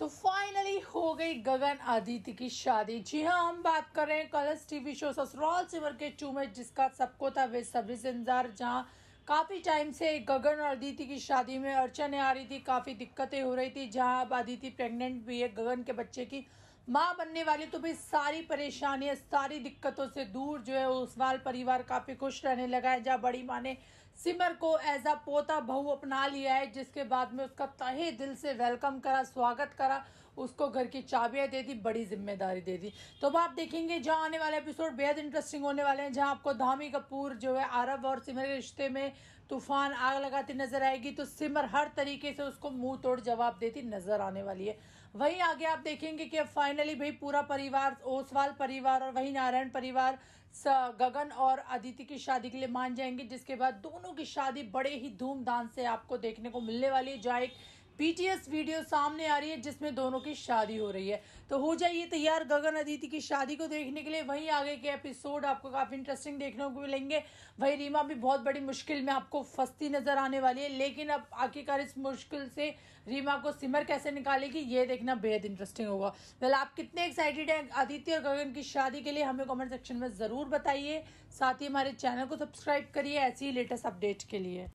तो फाइनली हो गई गगन आदित्य की शादी जी हाँ हम बात कर रहे हैं कलर्स टीवी शो ससुराल सिमर के चूमे जिसका सबको था वे से इंतजार जहाँ काफ़ी टाइम से गगन और अदिति की शादी में अड़चने आ रही थी काफ़ी दिक्कतें हो रही थी जहाँ अब अदिति प्रेग्नेंट भी है गगन के बच्चे की माँ बनने वाली तो भाई सारी परेशानियां सारी दिक्कतों से दूर जो है वाल परिवार काफ़ी खुश रहने लगा है जहाँ बड़ी माँ ने सिमर को एज अ पोता बहू अपना लिया है जिसके बाद में उसका तहे दिल से वेलकम करा स्वागत करा उसको घर की चाबियां दे दी बड़ी जिम्मेदारी दे दी तो अब आप देखेंगे जहाँ आने वाले एपिसोड बेहद इंटरेस्टिंग होने वाले हैं जहाँ आपको धामी कपूर जो है अरब और सिमर के रिश्ते में तूफान आग लगाती नजर आएगी तो सिमर हर तरीके से उसको मुंह तोड़ जवाब देती नजर आने वाली है वहीं आगे आप देखेंगे कि फाइनल फाइनली भाई पूरा परिवार ओसवाल परिवार और वही नारायण परिवार गगन और अदिति की शादी के लिए मान जाएंगे जिसके बाद दोनों की शादी बड़े ही धूमधाम से आपको देखने को मिलने वाली है जो एक बीटीएस वीडियो सामने आ रही है जिसमें दोनों की शादी हो रही है तो हो जाइए तैयार गगन अदिति की शादी को देखने के लिए वहीं आगे के एपिसोड आपको काफ़ी इंटरेस्टिंग देखने को मिलेंगे वहीं रीमा भी बहुत बड़ी मुश्किल में आपको फंसती नजर आने वाली है लेकिन अब आखिरकार इस मुश्किल से रीमा को सिमर कैसे निकालेगी ये देखना बेहद इंटरेस्टिंग होगा वेल आप कितने एक्साइटेड हैं आदित्य और गगन की शादी के लिए हमें कमेंट सेक्शन में ज़रूर बताइए साथ ही हमारे चैनल को सब्सक्राइब करिए ऐसी ही लेटेस्ट अपडेट के लिए